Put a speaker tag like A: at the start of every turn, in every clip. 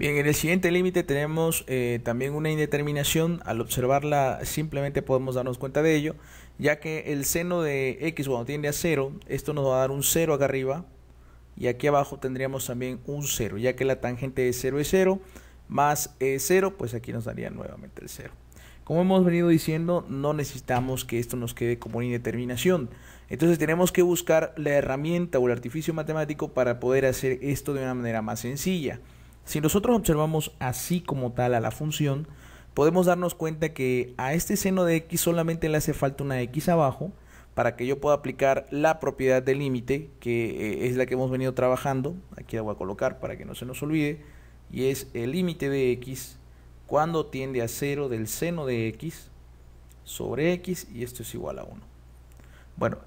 A: Bien, en el siguiente límite tenemos eh, también una indeterminación. Al observarla simplemente podemos darnos cuenta de ello, ya que el seno de x cuando tiende a 0, esto nos va a dar un 0 acá arriba. Y aquí abajo tendríamos también un 0, ya que la tangente de 0 es 0, más 0, e pues aquí nos daría nuevamente el 0. Como hemos venido diciendo, no necesitamos que esto nos quede como una indeterminación. Entonces tenemos que buscar la herramienta o el artificio matemático para poder hacer esto de una manera más sencilla. Si nosotros observamos así como tal a la función, podemos darnos cuenta que a este seno de x solamente le hace falta una x abajo para que yo pueda aplicar la propiedad del límite, que eh, es la que hemos venido trabajando, aquí la voy a colocar para que no se nos olvide, y es el límite de x cuando tiende a 0 del seno de x sobre x, y esto es igual a 1. Bueno,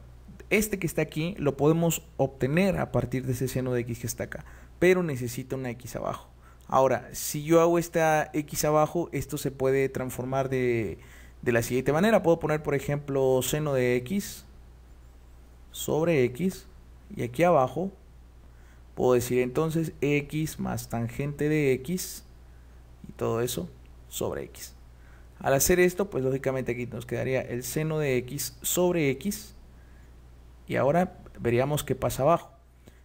A: este que está aquí lo podemos obtener a partir de ese seno de x que está acá, pero necesita una x abajo. Ahora, si yo hago esta x abajo, esto se puede transformar de, de la siguiente manera. Puedo poner, por ejemplo, seno de x sobre x y aquí abajo puedo decir entonces x más tangente de x y todo eso sobre x. Al hacer esto, pues lógicamente aquí nos quedaría el seno de x sobre x y ahora veríamos qué pasa abajo.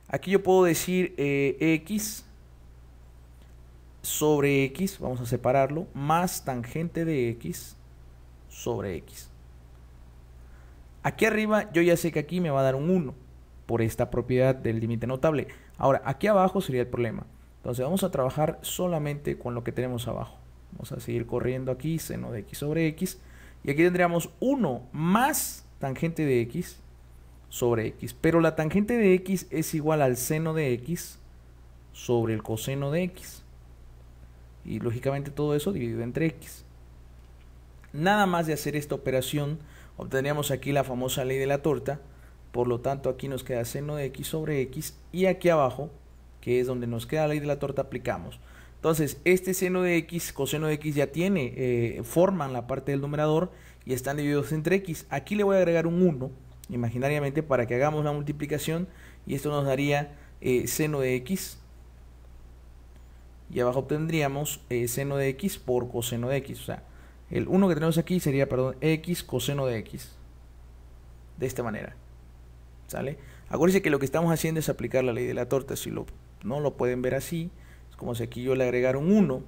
A: Aquí yo puedo decir eh, x sobre x, vamos a separarlo, más tangente de x sobre x. Aquí arriba yo ya sé que aquí me va a dar un 1 por esta propiedad del límite notable. Ahora, aquí abajo sería el problema. Entonces vamos a trabajar solamente con lo que tenemos abajo. Vamos a seguir corriendo aquí, seno de x sobre x. Y aquí tendríamos 1 más tangente de x sobre x. Pero la tangente de x es igual al seno de x sobre el coseno de x. Y lógicamente todo eso dividido entre x. Nada más de hacer esta operación, obtendríamos aquí la famosa ley de la torta. Por lo tanto, aquí nos queda seno de x sobre x. Y aquí abajo, que es donde nos queda la ley de la torta, aplicamos. Entonces, este seno de x, coseno de x ya tiene, eh, forman la parte del numerador y están divididos entre x. Aquí le voy a agregar un 1 imaginariamente para que hagamos la multiplicación y esto nos daría eh, seno de x y abajo obtendríamos eh, seno de x por coseno de x. O sea, el 1 que tenemos aquí sería, perdón, x coseno de x. De esta manera. ¿Sale? Acuérdense que lo que estamos haciendo es aplicar la ley de la torta. Si lo, no lo pueden ver así, es como si aquí yo le agregara un 1.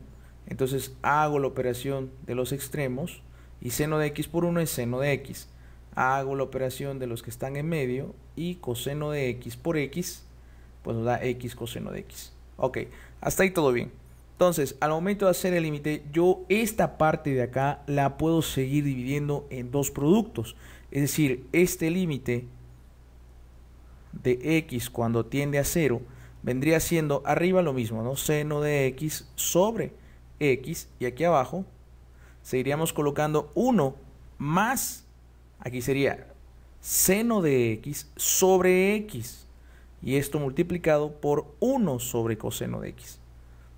A: Entonces hago la operación de los extremos y seno de x por 1 es seno de x hago la operación de los que están en medio y coseno de x por x, pues nos da x coseno de x. Ok, hasta ahí todo bien. Entonces, al momento de hacer el límite, yo esta parte de acá la puedo seguir dividiendo en dos productos. Es decir, este límite de x cuando tiende a 0 vendría siendo arriba lo mismo, ¿no? Seno de x sobre x y aquí abajo seguiríamos colocando 1 más Aquí sería seno de x sobre x. Y esto multiplicado por 1 sobre coseno de x.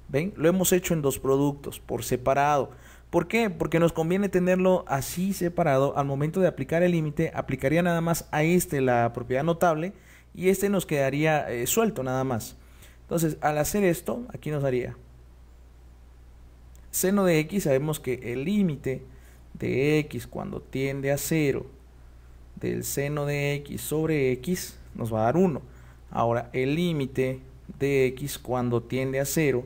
A: ¿Ven? Lo hemos hecho en dos productos, por separado. ¿Por qué? Porque nos conviene tenerlo así separado. Al momento de aplicar el límite, aplicaría nada más a este la propiedad notable y este nos quedaría eh, suelto nada más. Entonces, al hacer esto, aquí nos daría seno de x, sabemos que el límite de x cuando tiende a 0 del seno de x sobre x nos va a dar 1. Ahora, el límite de x cuando tiende a 0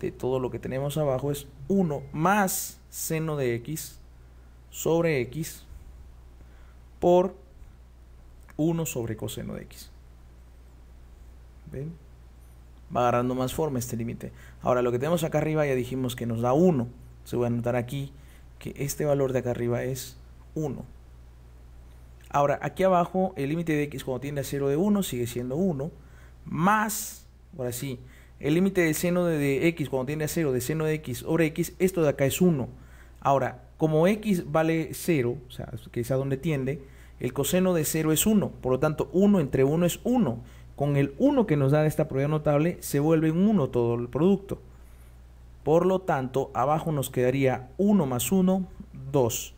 A: de todo lo que tenemos abajo es 1 más seno de x sobre x por 1 sobre coseno de x. ¿Ven? Va agarrando más forma este límite. Ahora, lo que tenemos acá arriba ya dijimos que nos da 1. Se voy a anotar aquí que este valor de acá arriba es 1. Ahora, aquí abajo, el límite de x cuando tiende a 0 de 1 sigue siendo 1, más, ahora sí, el límite de seno de, x cuando tiende a 0 de seno de x sobre x, esto de acá es 1. Ahora, como x vale 0, o sea, que es a donde tiende, el coseno de 0 es 1, por lo tanto 1 entre 1 es 1. Con el 1 que nos da esta propiedad notable se vuelve un 1 todo el producto. Por lo tanto, abajo nos quedaría 1 más 1, 2.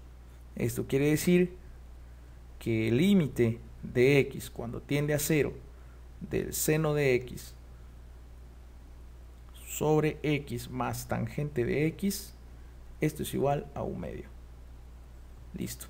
A: Esto quiere decir que el límite de x cuando tiende a 0 del seno de x sobre x más tangente de x, esto es igual a un medio. Listo.